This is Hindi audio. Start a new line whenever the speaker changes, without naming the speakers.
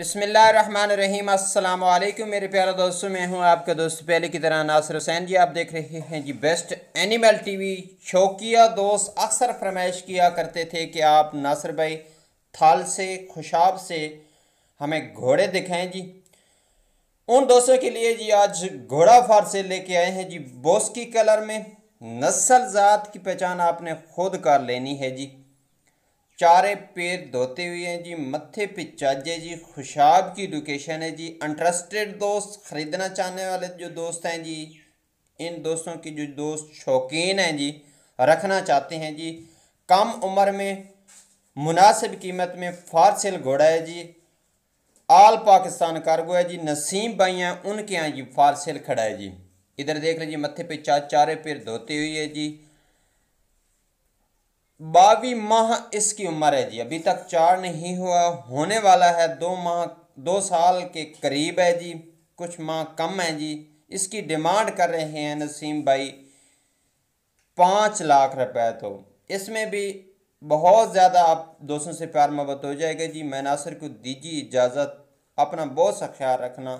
अस्सलाम वालेकुम मेरे प्यारे दोस्तों मैं हूं आपके दोस्त पहले की तरह नासिर हुसैन जी आप देख रहे हैं जी बेस्ट एनिमल टीवी शौकिया दोस्त अक्सर फरमाइश किया करते थे कि आप नासिर भाई थाल से खुशाब से हमें घोड़े दिखाएं जी उन दोस्तों के लिए जी आज घोड़ा फार से लेके आए हैं जी बोस्की कलर में नस्ल ज़ात की पहचान आपने खुद कर लेनी है जी चारे पेर धोते हुए हैं जी मत्थे पे चाजे जी खुशाब की लोकेशन है जी इंटरेस्टेड दोस्त ख़रीदना चाहने वाले जो दोस्त हैं जी इन दोस्तों की जो दोस्त शौकीन हैं जी रखना चाहते हैं जी कम उम्र में मुनासिब कीमत में फारसेल घोड़ा है जी आल पाकिस्तान कारगो है जी नसीम भाई हैं उनके यहाँ जी फारसेल खड़ा है जी इधर देख लीजिए मत्थे पे चार चारे पेर धोते हुए है जी बावी माह इसकी उम्र है जी अभी तक चार नहीं हुआ होने वाला है दो माह दो साल के करीब है जी कुछ माह कम है जी इसकी डिमांड कर रहे हैं नसीम भाई पाँच लाख रुपए तो इसमें भी बहुत ज़्यादा आप दोस्तों से प्यार मोहब्बत हो जाएगा जी मैं नासिर को दीजिए इजाज़त अपना बहुत सा ख्याल रखना